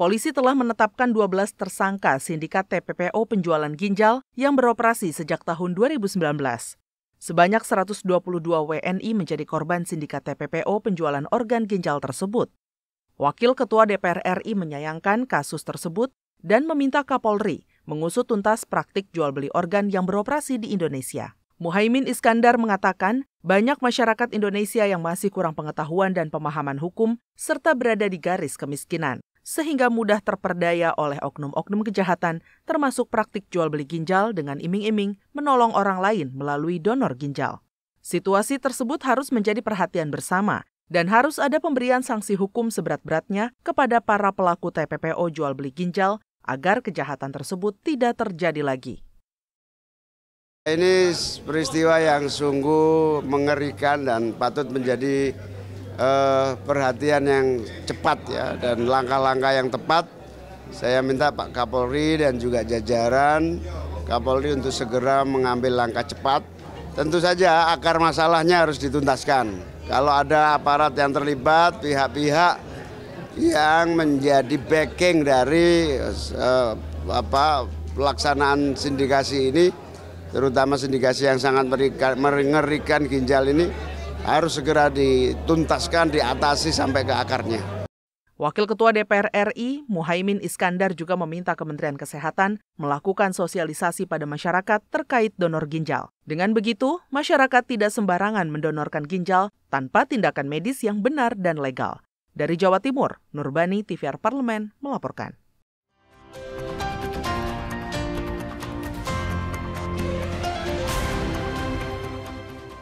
Polisi telah menetapkan 12 tersangka sindikat TPPO penjualan ginjal yang beroperasi sejak tahun 2019. Sebanyak 122 WNI menjadi korban sindikat TPPO penjualan organ ginjal tersebut. Wakil Ketua DPR RI menyayangkan kasus tersebut dan meminta Kapolri mengusut tuntas praktik jual beli organ yang beroperasi di Indonesia. Muhaimin Iskandar mengatakan, banyak masyarakat Indonesia yang masih kurang pengetahuan dan pemahaman hukum serta berada di garis kemiskinan sehingga mudah terperdaya oleh oknum-oknum kejahatan, termasuk praktik jual beli ginjal dengan iming-iming menolong orang lain melalui donor ginjal. Situasi tersebut harus menjadi perhatian bersama dan harus ada pemberian sanksi hukum seberat-beratnya kepada para pelaku TPPO jual beli ginjal agar kejahatan tersebut tidak terjadi lagi. Ini peristiwa yang sungguh mengerikan dan patut menjadi eh, perhatian yang cepat ya dan langkah-langkah yang tepat. Saya minta Pak Kapolri dan juga jajaran Kapolri untuk segera mengambil langkah cepat. Tentu saja akar masalahnya harus dituntaskan. Kalau ada aparat yang terlibat, pihak-pihak yang menjadi backing dari eh, apa pelaksanaan sindikasi ini, terutama sindikasi yang sangat mengerikan ginjal ini, harus segera dituntaskan, diatasi sampai ke akarnya. Wakil Ketua DPR RI, Muhaimin Iskandar juga meminta Kementerian Kesehatan melakukan sosialisasi pada masyarakat terkait donor ginjal. Dengan begitu, masyarakat tidak sembarangan mendonorkan ginjal tanpa tindakan medis yang benar dan legal. Dari Jawa Timur, Nurbani TVR Parlemen melaporkan.